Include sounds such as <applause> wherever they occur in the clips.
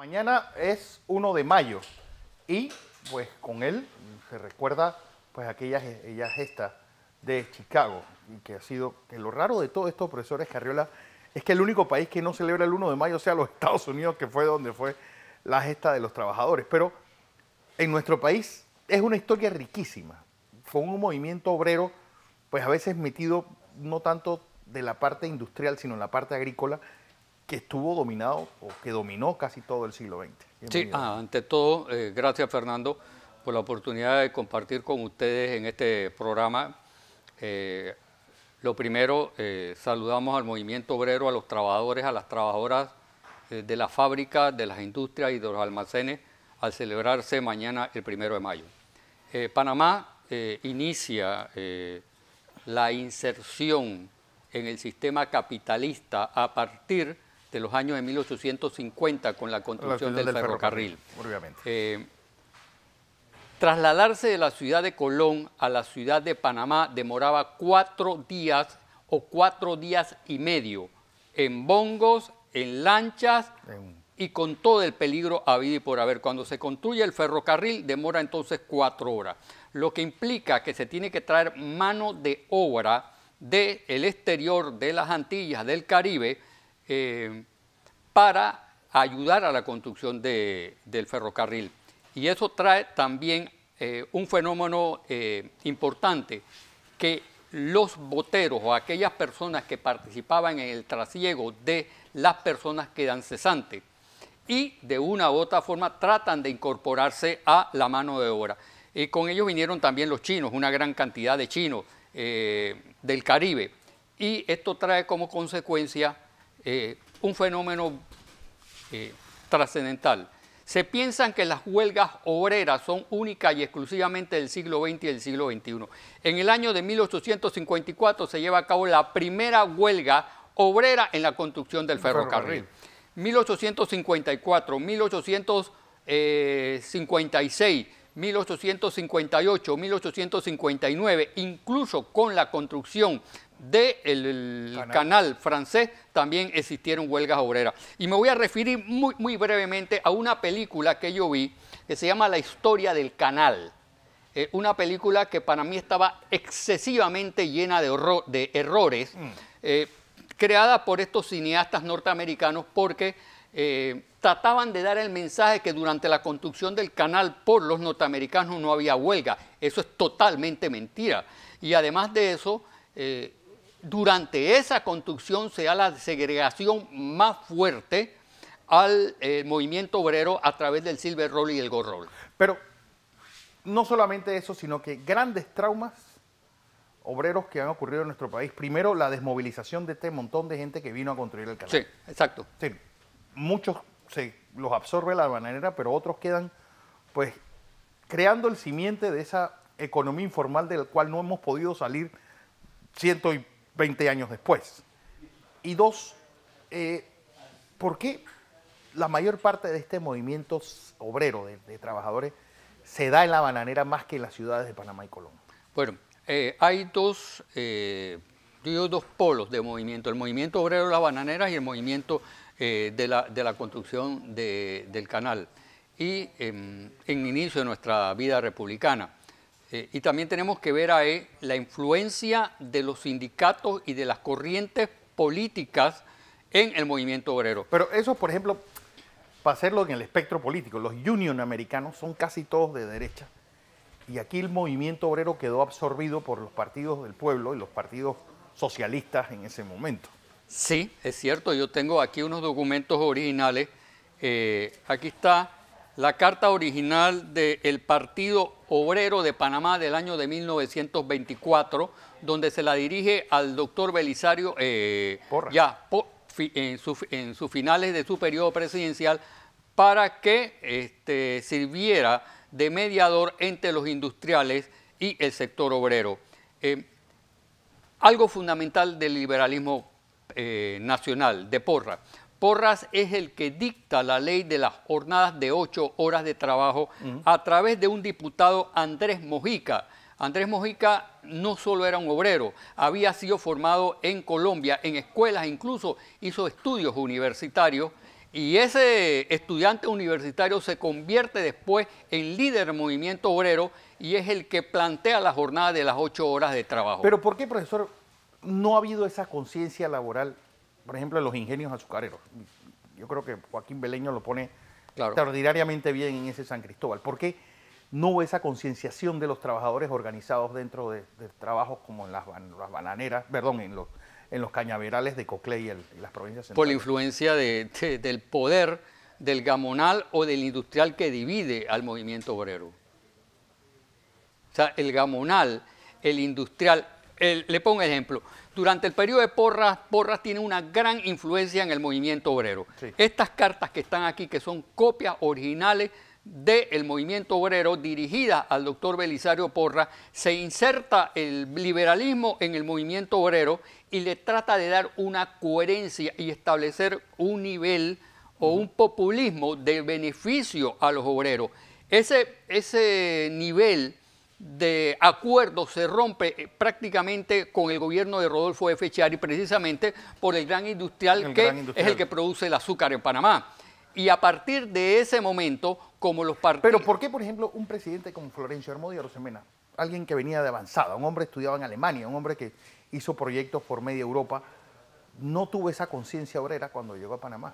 Mañana es 1 de mayo y pues con él se recuerda pues aquella, gesta de Chicago y que ha sido que lo raro de todo estos profesores Carriola, es que el único país que no celebra el 1 de mayo sea los <laughs> Estados Unidos, que fue donde fue la gesta de los trabajadores, pero en nuestro país es una historia riquísima, Fue un movimiento obrero pues a veces metido no tanto de la parte industrial, sino en la parte agrícola, que estuvo dominado o que dominó casi todo el siglo XX. Sí, ah, ante todo, eh, gracias Fernando por la oportunidad de compartir con ustedes en este programa. Eh, lo primero, eh, saludamos al movimiento obrero, a los trabajadores, a las trabajadoras de las fábricas, de las industrias y de los almacenes al celebrarse mañana el primero de mayo. Panamá inicia la inserción en el sistema capitalista a partir de los años de 1850 con la construcción del, ferrocarril. obviamente. Eh, trasladarse de la ciudad de Colón a la ciudad de Panamá demoraba cuatro días o cuatro días y medio en bongos, en lanchas y con todo el peligro habido y por haber. Cuando se construye el ferrocarril demora entonces cuatro horas, lo que implica que se tiene que traer mano de obra del exterior de las Antillas, del Caribe, eh, para ayudar a la construcción del ferrocarril. Y eso trae también eh, un fenómeno eh, importante, que los boteros o aquellas personas que participaban en el trasiego de las personas quedan cesantes y de una u otra forma tratan de incorporarse a la mano de obra. Y con ellos vinieron también los chinos, una gran cantidad de chinos eh, del Caribe. Y esto trae como consecuencia un fenómeno eh, trascendental. Se piensan que las huelgas obreras son únicas y exclusivamente del siglo XX y del siglo XXI. En el año de 1854 se lleva a cabo la primera huelga obrera en la construcción del ferrocarril. 1854, 1856, 1858, 1859, incluso con la construcción del de canal. canal. francés también existieron huelgas obreras. Y me voy a referir muy, muy brevemente a una película que yo vi que se llama La historia del canal. Eh, una película que para mí estaba excesivamente llena de, de errores, mm. eh, creada por estos cineastas norteamericanos porque eh, trataban de dar el mensaje que durante la construcción del canal por los norteamericanos no había huelga. Eso es totalmente mentira. Y además de eso, durante esa construcción se da la segregación más fuerte al eh, movimiento obrero a través del silver roll y el gold roll. Pero no solamente eso, sino que grandes traumas obreros que han ocurrido en nuestro país. Primero, la desmovilización de este montón de gente que vino a construir el canal. Sí, exacto. muchos se los absorbe la bananera, pero otros quedan, pues, creando el simiente de esa economía informal del cual no hemos podido salir ciento y 20 años después. Y dos, eh, ¿por qué la mayor parte de este movimiento obrero de, trabajadores se da en la bananera más que en las ciudades de Panamá y Colombia? Bueno, eh, hay dos, eh, dos polos de movimiento, el movimiento obrero de las bananeras y el movimiento eh, de, la, construcción del canal. Y em, en inicio de nuestra vida republicana. Eh, y también tenemos que ver ahí eh, la influencia de los sindicatos y de las corrientes políticas en el movimiento obrero. Pero eso, por ejemplo, para hacerlo en el espectro político, los union americanos son casi todos de derecha. Y aquí el movimiento obrero quedó absorbido por los partidos del pueblo y los partidos socialistas en ese momento. Sí, es cierto. Yo tengo aquí unos documentos originales. Eh, aquí está la carta original del Partido Obrero de Panamá del año de 1924, donde se la dirige al doctor Belisario eh, ya en, sus finales de su periodo presidencial para que este, sirviera de mediador entre los industriales y el sector obrero. Eh, algo fundamental del liberalismo eh, nacional, de Porra. Porras es el que dicta la ley de las jornadas de ocho horas de trabajo a través de un diputado Andrés Mojica. Andrés Mojica no solo era un obrero, había sido formado en Colombia, en escuelas, incluso hizo estudios universitarios. Y ese estudiante universitario se convierte después en líder del movimiento obrero y es el que plantea la jornada de las ocho horas de trabajo. Pero ¿por qué, profesor, no ha habido esa conciencia laboral por ejemplo, en los ingenios azucareros. Yo creo que Joaquín Beleño lo pone extraordinariamente bien en ese San Cristóbal. ¿Por qué no hubo esa concienciación de los trabajadores organizados dentro de, trabajos como en las, bananeras, perdón, en los, cañaverales de Cocle y, las provincias centrales? Por la influencia del poder del gamonal o del industrial que divide al movimiento obrero. O sea, el gamonal, el industrial, le pongo un ejemplo, durante el periodo de Porras, Porras tiene una gran influencia en el movimiento obrero. Estas cartas que están aquí, que son copias originales del movimiento obrero dirigida al doctor Belisario Porras, se inserta el liberalismo en el movimiento obrero y le trata de dar una coherencia y establecer un nivel o un populismo de beneficio a los obreros. Ese, ese nivel de acuerdo se rompe eh, prácticamente con el gobierno de Rodolfo F. Chiari, precisamente por el gran industrial que es el que produce el azúcar en Panamá. Y a partir de ese momento, como los partidos... Pero ¿por qué, por ejemplo, un presidente como Florencio Hermodio Rosemena, alguien que venía de avanzada, un hombre estudiado en Alemania, un hombre que hizo proyectos por media Europa, no tuvo esa conciencia obrera cuando llegó a Panamá?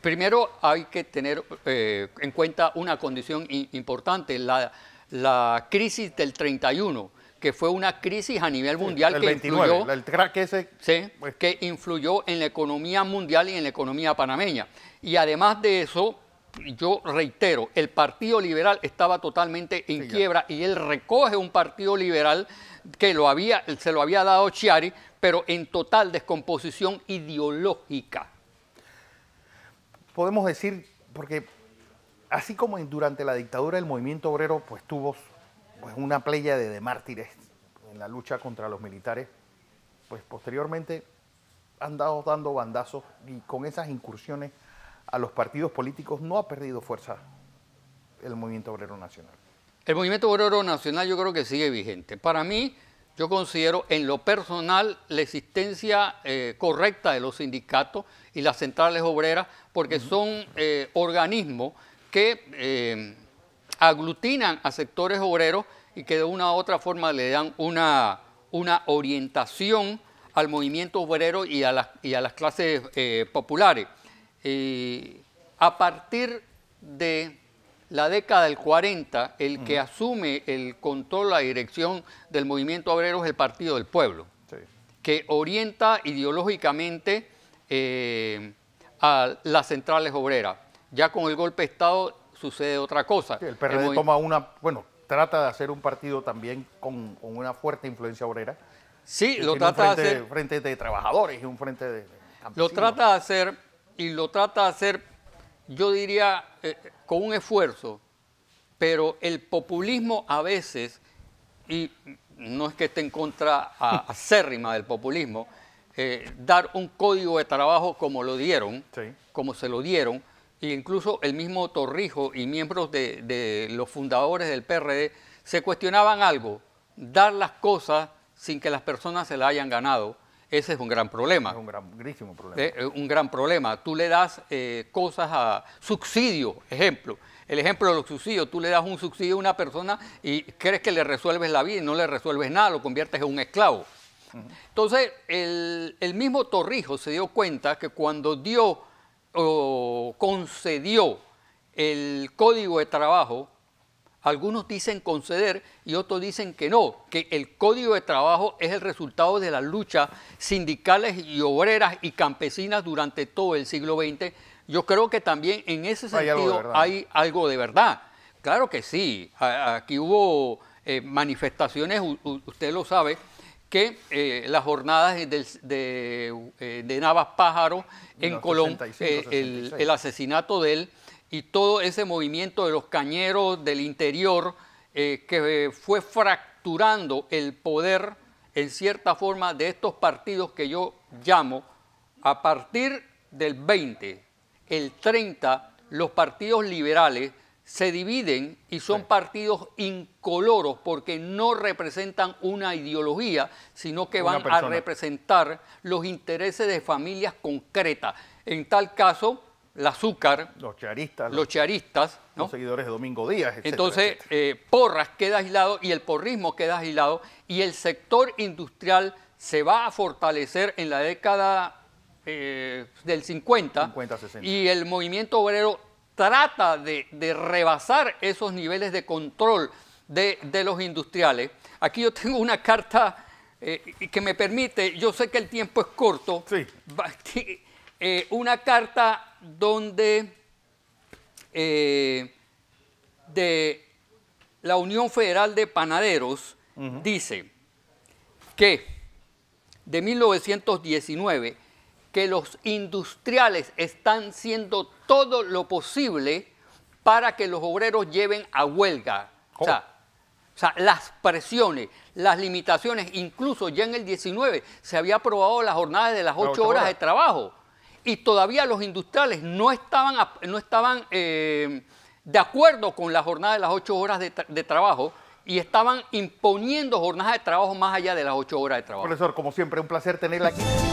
Primero hay que tener eh, en cuenta una condición importante, la la crisis del 31, que fue una crisis a nivel mundial que, influyó, pues que influyó en la economía mundial y en la economía panameña. Y además de eso, yo reitero, el Partido Liberal estaba totalmente en quiebra y él recoge un Partido Liberal que lo había, se lo había dado Chiari, pero en total descomposición ideológica. Podemos decir, porque así como durante la dictadura el movimiento obrero pues tuvo pues, una playa de, mártires en la lucha contra los militares, pues posteriormente han dado dando bandazos y con esas incursiones a los partidos políticos no ha perdido fuerza el movimiento obrero nacional. El movimiento obrero nacional yo creo que sigue vigente. Para mí, yo considero en lo personal la existencia eh, correcta de los sindicatos y las centrales obreras porque son eh, organismos que eh, aglutinan a sectores obreros y que de una u otra forma le dan una, una orientación al movimiento obrero y a las, y a las clases eh, populares. Eh, a partir de la década del 40, el que asume el control, la dirección del movimiento obrero es el Partido del Pueblo, que orienta ideológicamente a las centrales obreras. Ya con el golpe de Estado sucede otra cosa. el PRD toma una, bueno, trata de hacer un partido también con, una fuerte influencia obrera. Sí, lo trata de hacer. frente de trabajadores y un frente de. Lo trata de hacer y lo trata de hacer, yo diría, eh, con un esfuerzo, pero el populismo a veces, y no es que esté en contra acérrima del populismo, eh, dar un código de trabajo como lo dieron, como se lo dieron, e incluso el mismo Torrijo y miembros de, los fundadores del PRD se cuestionaban algo, dar las cosas sin que las personas se las hayan ganado. Ese es un gran problema. Es un gran, problema. Eh, un gran problema. Tú le das eh, cosas a subsidio, ejemplo. El ejemplo de los subsidios, tú le das un subsidio a una persona y crees que le resuelves la vida y no le resuelves nada, lo conviertes en un esclavo. Entonces, el, mismo Torrijo se dio cuenta que cuando dio o concedió el código de trabajo, algunos dicen conceder y otros dicen que no, que el código de trabajo es el resultado de las luchas sindicales y obreras y campesinas durante todo el siglo XX. Yo creo que también en ese sentido hay algo de verdad. Claro que sí, aquí hubo eh, manifestaciones, usted lo sabe, que eh, las jornadas eh, de, Navas Pájaro en Colombia, eh, el, el, asesinato de él y todo ese movimiento de los cañeros del interior que fue fracturando el poder en cierta forma de estos partidos que yo llamo a partir del 20, el 30, los partidos liberales se dividen y son partidos incoloros porque no representan una ideología, sino que van a representar los intereses de familias concretas. En tal caso, el azúcar, los charistas, los, charistas, los seguidores de Domingo Díaz. Entonces, eh, Porras queda aislado y el porrismo queda aislado y el sector industrial se va a fortalecer en la década eh, del 50, y el movimiento obrero trata de, rebasar esos niveles de control de, los industriales. Aquí yo tengo una carta eh, que me permite, yo sé que el tiempo es corto, sí. Eh, una carta donde eh, de la Unión Federal de Panaderos dice que de 1919 que los industriales están haciendo todo lo posible para que los obreros lleven a huelga. O, sea, oh. las presiones, las limitaciones, incluso ya en el 19 se había aprobado la jornada de las 8 horas de trabajo y todavía los industriales no estaban, no estaban eh, de acuerdo con la jornada de las 8 horas de, de trabajo y estaban imponiendo jornadas de trabajo más allá de las 8 horas de trabajo. Profesor, como siempre, un placer tenerla aquí.